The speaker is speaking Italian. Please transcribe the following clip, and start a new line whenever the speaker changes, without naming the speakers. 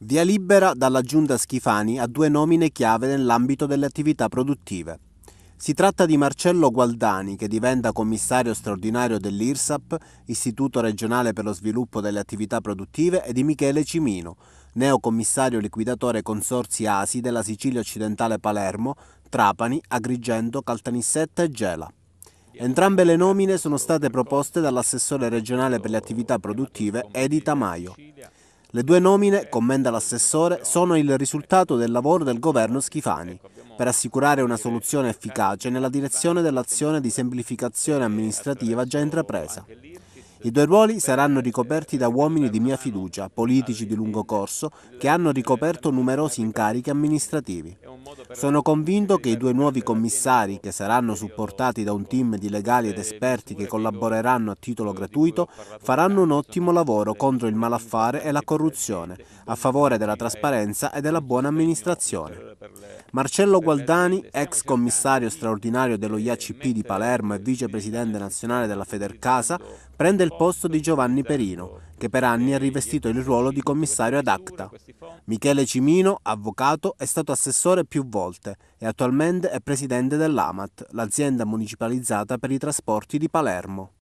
Via libera dalla giunta Schifani a due nomine chiave nell'ambito delle attività produttive. Si tratta di Marcello Gualdani, che diventa commissario straordinario dell'IRSAP, Istituto regionale per lo sviluppo delle attività produttive, e di Michele Cimino, neocommissario liquidatore consorzi ASI della Sicilia occidentale Palermo, Trapani, Agrigento, Caltanissetta e Gela. Entrambe le nomine sono state proposte dall'assessore regionale per le attività produttive Edita Maio. Le due nomine, commenta l'assessore, sono il risultato del lavoro del governo Schifani per assicurare una soluzione efficace nella direzione dell'azione di semplificazione amministrativa già intrapresa. I due ruoli saranno ricoperti da uomini di mia fiducia, politici di lungo corso, che hanno ricoperto numerosi incarichi amministrativi. Sono convinto che i due nuovi commissari, che saranno supportati da un team di legali ed esperti che collaboreranno a titolo gratuito, faranno un ottimo lavoro contro il malaffare e la corruzione, a favore della trasparenza e della buona amministrazione. Marcello Gualdani, ex commissario straordinario dello IACP di Palermo e vicepresidente nazionale della Federcasa, prende il il posto di Giovanni Perino, che per anni ha rivestito il ruolo di commissario ad acta. Michele Cimino, avvocato, è stato assessore più volte e attualmente è presidente dell'AMAT, l'azienda municipalizzata per i trasporti di Palermo.